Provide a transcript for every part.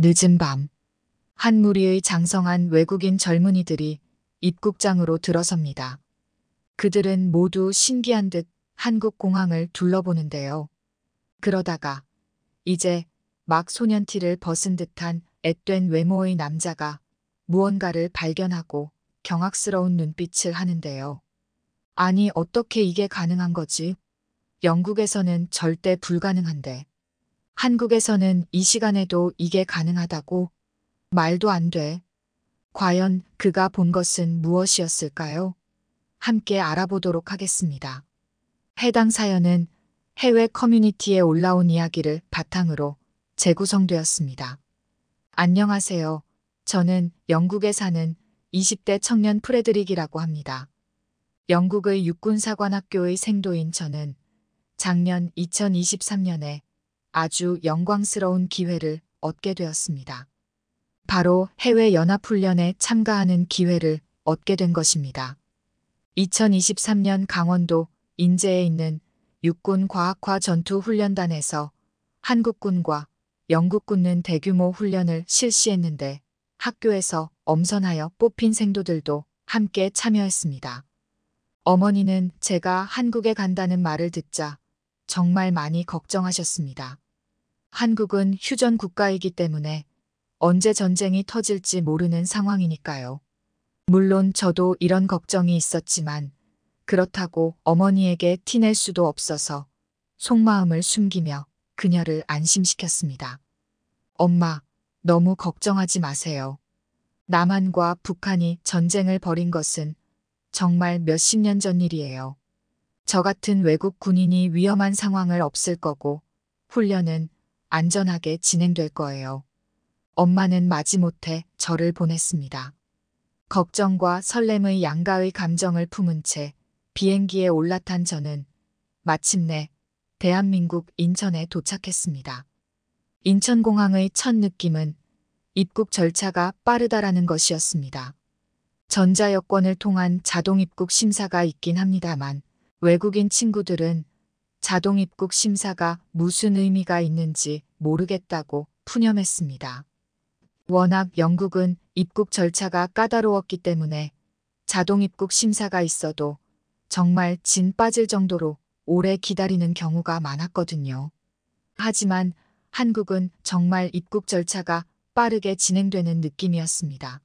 늦은 밤, 한 무리의 장성한 외국인 젊은이들이 입국장으로 들어섭니다. 그들은 모두 신기한 듯 한국 공항을 둘러보는데요. 그러다가 이제 막 소년티를 벗은 듯한 앳된 외모의 남자가 무언가를 발견하고 경악스러운 눈빛을 하는데요. 아니 어떻게 이게 가능한 거지? 영국에서는 절대 불가능한데. 한국에서는 이 시간에도 이게 가능하다고 말도 안 돼. 과연 그가 본 것은 무엇이었을까요? 함께 알아보도록 하겠습니다. 해당 사연은 해외 커뮤니티에 올라온 이야기를 바탕으로 재구성되었습니다. 안녕하세요. 저는 영국에 사는 20대 청년 프레드릭이라고 합니다. 영국의 육군사관학교의 생도인 저는 작년 2023년에 아주 영광스러운 기회를 얻게 되었습니다. 바로 해외 연합훈련에 참가하는 기회를 얻게 된 것입니다. 2023년 강원도 인제에 있는 육군과학화 전투훈련단에서 한국군과 영국군은 대규모 훈련을 실시했는데 학교에서 엄선하여 뽑힌 생도들도 함께 참여했습니다. 어머니는 제가 한국에 간다는 말을 듣자 정말 많이 걱정하셨습니다. 한국은 휴전 국가이기 때문에 언제 전쟁이 터질지 모르는 상황이니까요. 물론 저도 이런 걱정이 있었지만 그렇다고 어머니에게 티낼 수도 없어서 속마음을 숨기며 그녀를 안심시켰습니다. 엄마, 너무 걱정하지 마세요. 남한과 북한이 전쟁을 벌인 것은 정말 몇십 년 전 일이에요. 저 같은 외국 군인이 위험한 상황을 없을 거고 훈련은 안전하게 진행될 거예요. 엄마는 마지못해 저를 보냈습니다. 걱정과 설렘의 양가의 감정을 품은 채 비행기에 올라탄 저는 마침내 대한민국 인천에 도착했습니다. 인천공항의 첫 느낌은 입국 절차가 빠르다라는 것이었습니다. 전자여권을 통한 자동 입국 심사가 있긴 합니다만 외국인 친구들은 자동 입국 심사가 무슨 의미가 있는지 모르겠다고 푸념했습니다. 워낙 영국은 입국 절차가 까다로웠기 때문에 자동 입국 심사가 있어도 정말 진 빠질 정도로 오래 기다리는 경우가 많았거든요. 하지만 한국은 정말 입국 절차가 빠르게 진행되는 느낌이었습니다.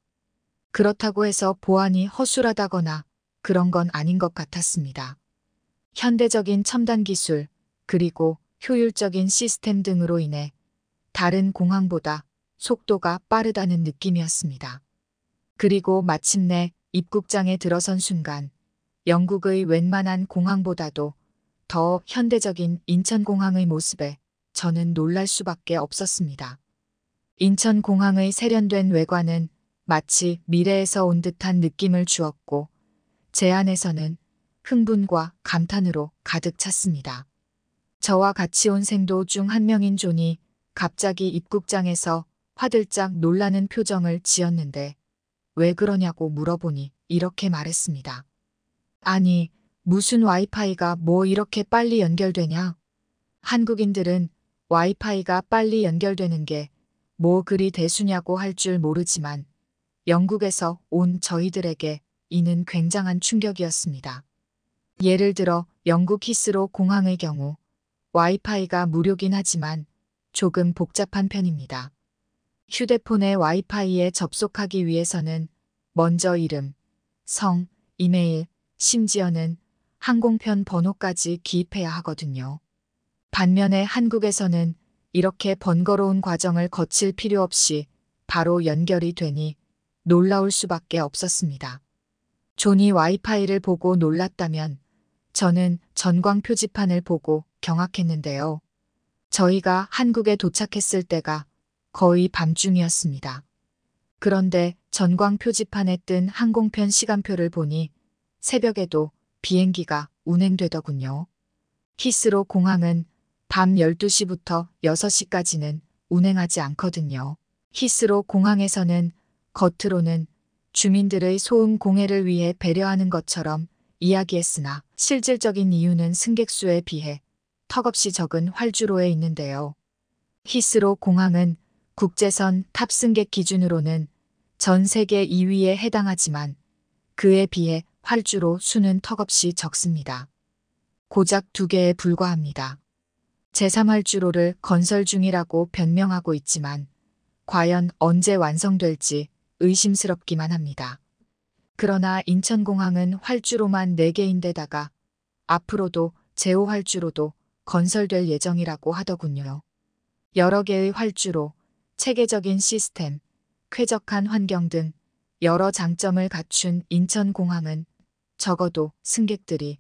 그렇다고 해서 보안이 허술하다거나 그런 건 아닌 것 같았습니다. 현대적인 첨단 기술, 그리고 효율적인 시스템 등으로 인해 다른 공항보다 속도가 빠르다는 느낌이었습니다. 그리고 마침내 입국장에 들어선 순간 영국의 웬만한 공항보다도 더 현대적인 인천공항의 모습에 저는 놀랄 수밖에 없었습니다. 인천공항의 세련된 외관은 마치 미래에서 온 듯한 느낌을 주었고 제 안에서는 흥분과 감탄으로 가득 찼습니다. 저와 같이 온 생도 중 한 명인 존이 갑자기 입국장에서 화들짝 놀라는 표정을 지었는데 왜 그러냐고 물어보니 이렇게 말했습니다. 아니, 무슨 와이파이가 뭐 이렇게 빨리 연결되냐? 한국인들은 와이파이가 빨리 연결되는 게 뭐 그리 대수냐고 할 줄 모르지만 영국에서 온 저희들에게 이는 굉장한 충격이었습니다. 예를 들어 영국 히스로 공항의 경우 와이파이가 무료긴 하지만 조금 복잡한 편입니다. 휴대폰의 와이파이에 접속하기 위해서는 먼저 이름, 성, 이메일, 심지어는 항공편 번호까지 기입해야 하거든요. 반면에 한국에서는 이렇게 번거로운 과정을 거칠 필요 없이 바로 연결이 되니 놀라울 수밖에 없었습니다. 존이 와이파이를 보고 놀랐다면 저는 전광 표지판을 보고 경악했는데요. 저희가 한국에 도착했을 때가 거의 밤중이었습니다. 그런데 전광 표지판에 뜬 항공편 시간표를 보니 새벽에도 비행기가 운행되더군요. 히스로 공항은 밤 12시부터 6시까지는 운행하지 않거든요. 히스로 공항에서는 겉으로는 주민들의 소음 공해를 위해 배려하는 것처럼 이야기했으나 실질적인 이유는 승객수에 비해 턱없이 적은 활주로에 있는데요. 히스로 공항은 국제선 탑승객 기준으로는 전 세계 2위에 해당하지만 그에 비해 활주로 수는 턱없이 적습니다. 고작 두 개에 불과합니다. 제3활주로를 건설 중이라고 변명하고 있지만 과연 언제 완성될지 의심스럽기만 합니다. 그러나 인천공항은 활주로만 4개인데다가 앞으로도 제오활주로도 건설될 예정이라고 하더군요. 여러 개의 활주로, 체계적인 시스템, 쾌적한 환경 등 여러 장점을 갖춘 인천공항은 적어도 승객들이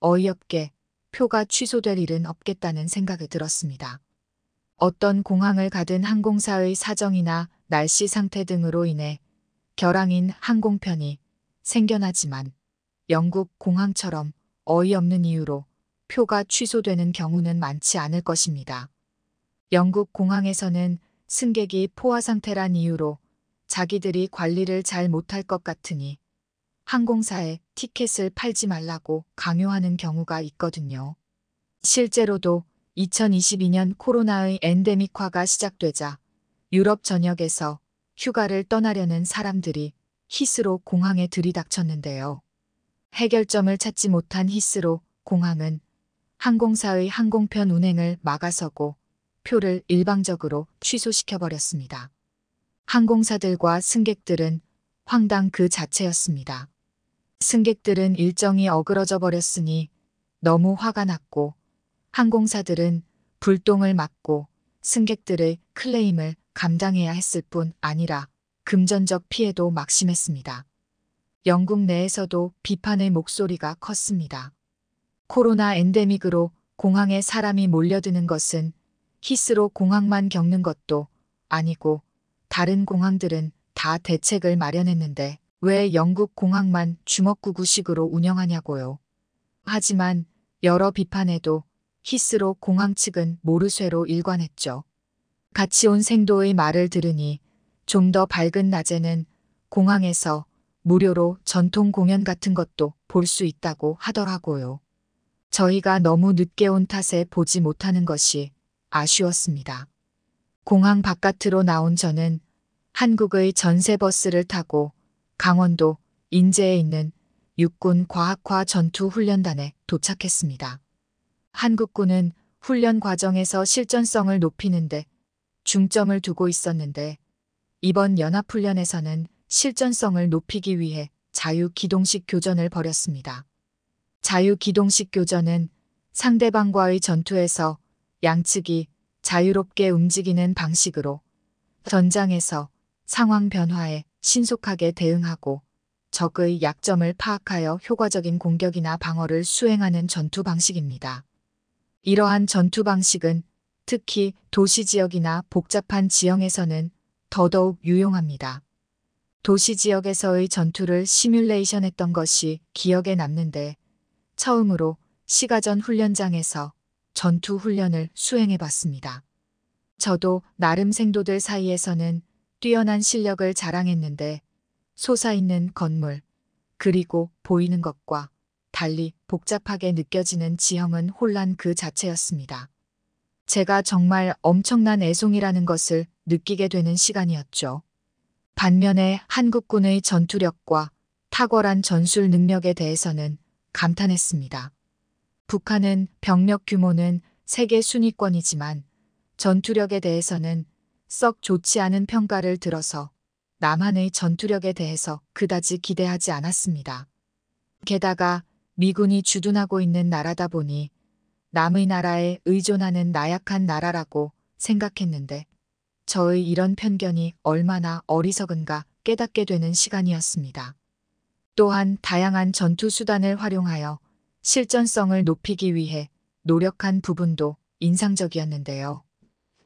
어이없게 표가 취소될 일은 없겠다는 생각을 들었습니다. 어떤 공항을 가든 항공사의 사정이나 날씨 상태 등으로 인해 결항인 항공편이 생겨나지만 영국 공항처럼 어이없는 이유로 표가 취소되는 경우는 많지 않을 것입니다. 영국 공항에서는 승객이 포화 상태란 이유로 자기들이 관리를 잘 못할 것 같으니 항공사에 티켓을 팔지 말라고 강요하는 경우가 있거든요. 실제로도 2022년 코로나의 엔데믹화가 시작되자 유럽 전역에서 휴가를 떠나려는 사람들이 히스로 공항에 들이닥쳤는데요. 해결점을 찾지 못한 히스로 공항은 항공사의 항공편 운행을 막아서고 표를 일방적으로 취소시켜버렸습니다. 항공사들과 승객들은 황당 그 자체였습니다. 승객들은 일정이 어그러져 버렸으니 너무 화가 났고 항공사들은 불똥을 맞고 승객들의 클레임을 감당해야 했을 뿐 아니라 금전적 피해도 막심했습니다. 영국 내에서도 비판의 목소리가 컸습니다. 코로나 엔데믹으로 공항에 사람이 몰려드는 것은 히스로 공항만 겪는 것도 아니고 다른 공항들은 다 대책을 마련했는데 왜 영국 공항만 주먹구구식으로 운영하냐고요. 하지만 여러 비판에도 히스로 공항 측은 모르쇠로 일관했죠. 같이 온 생도의 말을 들으니 좀더 밝은 낮에는 공항에서 무료로 전통 공연 같은 것도 볼 수 있다고 하더라고요. 저희가 너무 늦게 온 탓에 보지 못하는 것이 아쉬웠습니다. 공항 바깥으로 나온 저는 한국의 전세버스를 타고 강원도 인제에 있는 육군 과학화 전투훈련단에 도착했습니다. 한국군은 훈련 과정에서 실전성을 높이는데 중점을 두고 있었는데 이번 연합훈련에서는 실전성을 높이기 위해 자유기동식 교전을 벌였습니다. 자유기동식 교전은 상대방과의 전투에서 양측이 자유롭게 움직이는 방식으로 전장에서 상황 변화에 신속하게 대응하고 적의 약점을 파악하여 효과적인 공격이나 방어를 수행하는 전투 방식입니다. 이러한 전투 방식은 특히 도시 지역이나 복잡한 지형에서는 더더욱 유용합니다. 도시 지역에서의 전투를 시뮬레이션 했던 것이 기억에 남는데 처음으로 시가전 훈련장에서 전투 훈련을 수행해 봤습니다. 저도 나름 생도들 사이에서는 뛰어난 실력을 자랑했는데 솟아있는 건물, 그리고 보이는 것과 달리 복잡하게 느껴지는 지형은 혼란 그 자체였습니다. 제가 정말 엄청난 애송이라는 것을 느끼게 되는 시간이었죠. 반면에 한국군의 전투력과 탁월한 전술 능력에 대해서는 감탄했습니다. 북한은 병력 규모는 세계 순위권이지만 전투력에 대해서는 썩 좋지 않은 평가를 들어서 남한의 전투력에 대해서 그다지 기대하지 않았습니다. 게다가 미군이 주둔하고 있는 나라다 보니 남의 나라에 의존하는 나약한 나라라고 생각했는데 저의 이런 편견이 얼마나 어리석은가 깨닫게 되는 시간이었습니다. 또한 다양한 전투 수단을 활용하여 실전성을 높이기 위해 노력한 부분도 인상적이었는데요.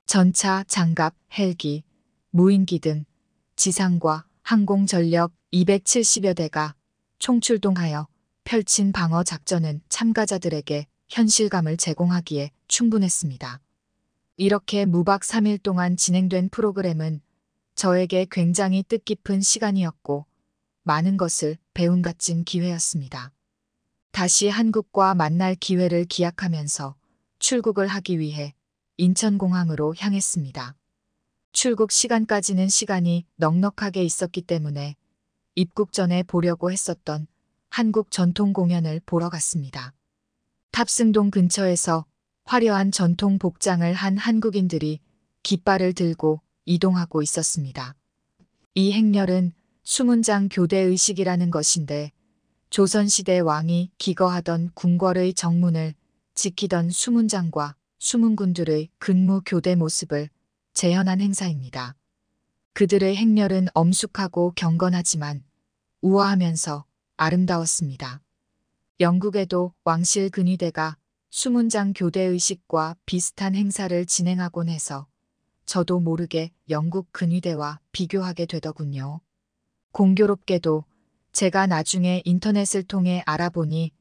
전차, 장갑, 헬기, 무인기 등 지상과 항공 전력 270여 대가 총출동하여 펼친 방어 작전은 참가자들에게 현실감을 제공하기에 충분했습니다. 이렇게 무박 3일 동안 진행된 프로그램은 저에게 굉장히 뜻깊은 시간이었고 많은 것을 배운 값진 기회였습니다. 다시 한국과 만날 기회를 기약하면서 출국을 하기 위해 인천공항으로 향했습니다. 출국 시간까지는 시간이 넉넉하게 있었기 때문에 입국 전에 보려고 했었던 한국 전통 공연을 보러 갔습니다. 탑승동 근처에서 화려한 전통 복장을 한 한국인들이 깃발을 들고 이동하고 있었습니다. 이 행렬은 수문장 교대 의식이라는 것인데 조선시대 왕이 기거하던 궁궐의 정문을 지키던 수문장과 수문군들의 근무 교대 모습을 재현한 행사입니다. 그들의 행렬은 엄숙하고 경건하지만 우아하면서 아름다웠습니다. 영국에도 왕실 근위대가 수문장 교대의식과 비슷한 행사를 진행하곤 해서 저도 모르게 영국 근위대와 비교하게 되더군요. 공교롭게도 제가 나중에 인터넷을 통해 알아보니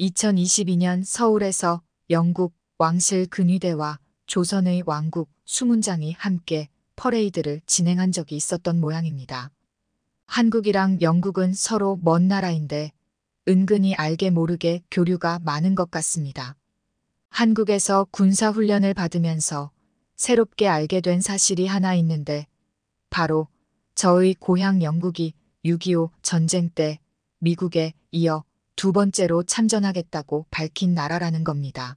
2022년 서울에서 영국 왕실 근위대와 조선의 왕국 수문장이 함께 퍼레이드를 진행한 적이 있었던 모양입니다. 한국이랑 영국은 서로 먼 나라인데 은근히 알게 모르게 교류가 많은 것 같습니다. 한국에서 군사훈련을 받으면서 새롭게 알게 된 사실이 하나 있는데 바로 저의 고향 영국이 6.25 전쟁 때 미국에 이어 두 번째로 참전하겠다고 밝힌 나라라는 겁니다.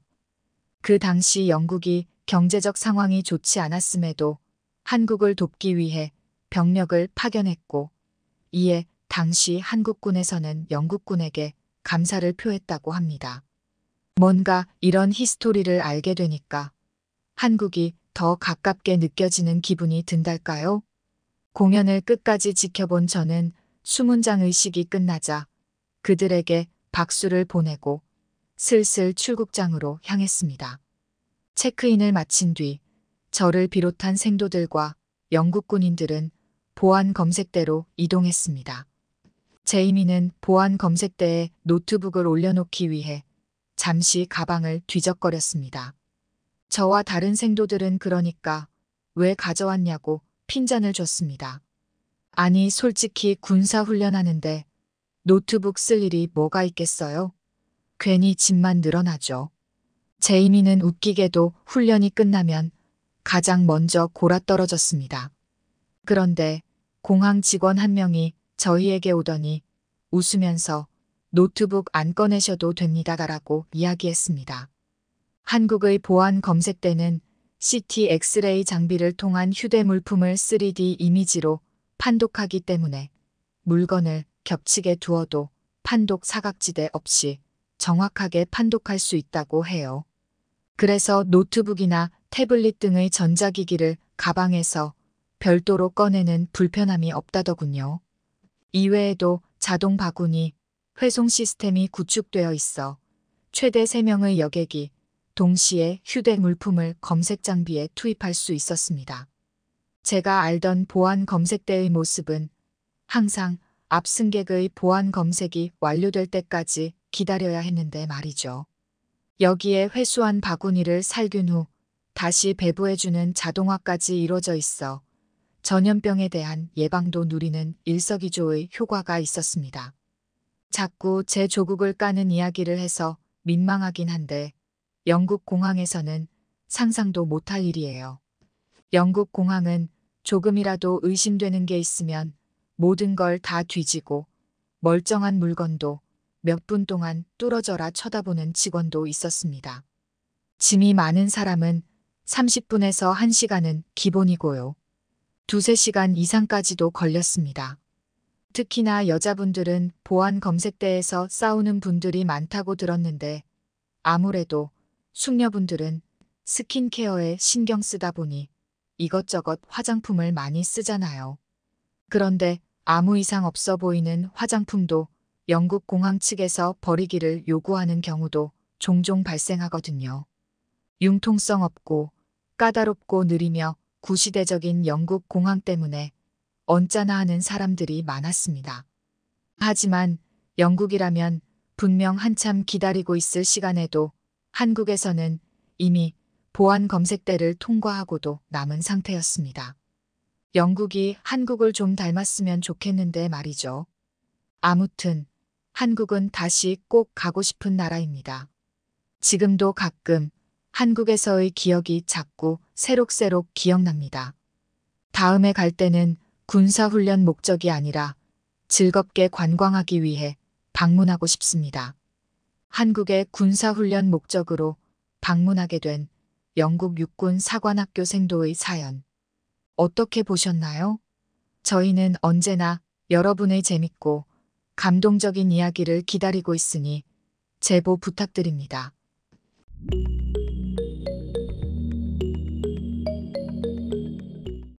그 당시 영국이 경제적 상황이 좋지 않았음에도 한국을 돕기 위해 병력을 파견했고 이에 당시 한국군에서는 영국군에게 감사를 표했다고 합니다. 뭔가 이런 히스토리를 알게 되니까 한국이 더 가깝게 느껴지는 기분이 든달까요? 공연을 끝까지 지켜본 저는 수문장 의식이 끝나자 그들에게 박수를 보내고 슬슬 출국장으로 향했습니다. 체크인을 마친 뒤 저를 비롯한 생도들과 영국 군인들은 보안 검색대로 이동했습니다. 제이미는 보안 검색대에 노트북을 올려놓기 위해 잠시 가방을 뒤적거렸습니다. 저와 다른 생도들은 그러니까 왜 가져왔냐고 핀잔을 줬습니다. 아니 솔직히 군사 훈련하는데 노트북 쓸 일이 뭐가 있겠어요? 괜히 집만 늘어나죠. 제이미는 웃기게도 훈련이 끝나면 가장 먼저 골아떨어졌습니다. 그런데 공항 직원 한 명이 저희에게 오더니 웃으면서 노트북 안 꺼내셔도 됩니다라고 이야기했습니다. 한국의 보안 검색대는 CT 엑스레이 장비를 통한 휴대 물품을 3D 이미지로 판독하기 때문에 물건을 겹치게 두어도 판독 사각지대 없이 정확하게 판독할 수 있다고 해요. 그래서 노트북이나 태블릿 등의 전자기기를 가방에서 별도로 꺼내는 불편함이 없다더군요. 이외에도 자동 바구니, 회송 시스템이 구축되어 있어 최대 3명의 여객이 동시에 휴대 물품을 검색 장비에 투입할 수 있었습니다. 제가 알던 보안 검색대의 모습은 항상 압승객의 보안 검색이 완료될 때까지 기다려야 했는데 말이죠. 여기에 회수한 바구니를 살균 후 다시 배부해주는 자동화까지 이루어져 있어 전염병에 대한 예방도 누리는 일석이조의 효과가 있었습니다. 자꾸 제 조국을 까는 이야기를 해서 민망하긴 한데 영국 공항에서는 상상도 못할 일이에요. 영국 공항은 조금이라도 의심되는 게 있으면 모든 걸 다 뒤지고 멀쩡한 물건도 몇 분 동안 뚫어져라 쳐다보는 직원도 있었습니다. 짐이 많은 사람은 30분에서 1시간은 기본이고요. 두세 시간 이상까지도 걸렸습니다. 특히나 여자분들은 보안 검색대에서 싸우는 분들이 많다고 들었는데 아무래도 숙녀분들은 스킨케어에 신경 쓰다 보니 이것저것 화장품을 많이 쓰잖아요. 그런데 아무 이상 없어 보이는 화장품도 영국 공항 측에서 버리기를 요구하는 경우도 종종 발생하거든요. 융통성 없고 까다롭고 느리며 구시대적인 영국 공항 때문에 언짢아 하는 사람들이 많았습니다. 하지만 영국이라면 분명 한참 기다리고 있을 시간에도 한국에서는 이미 보안 검색대를 통과하고도 남은 상태였습니다. 영국이 한국을 좀 닮았으면 좋겠는데 말이죠. 아무튼 한국은 다시 꼭 가고 싶은 나라입니다. 지금도 가끔 한국에서의 기억이 자꾸 새록새록 기억납니다. 다음에 갈 때는 군사훈련 목적이 아니라 즐겁게 관광하기 위해 방문하고 싶습니다. 한국의 군사훈련 목적으로 방문하게 된 영국 육군 사관학교 생도의 사연. 어떻게 보셨나요? 저희는 언제나 여러분의 재밌고 감동적인 이야기를 기다리고 있으니 제보 부탁드립니다.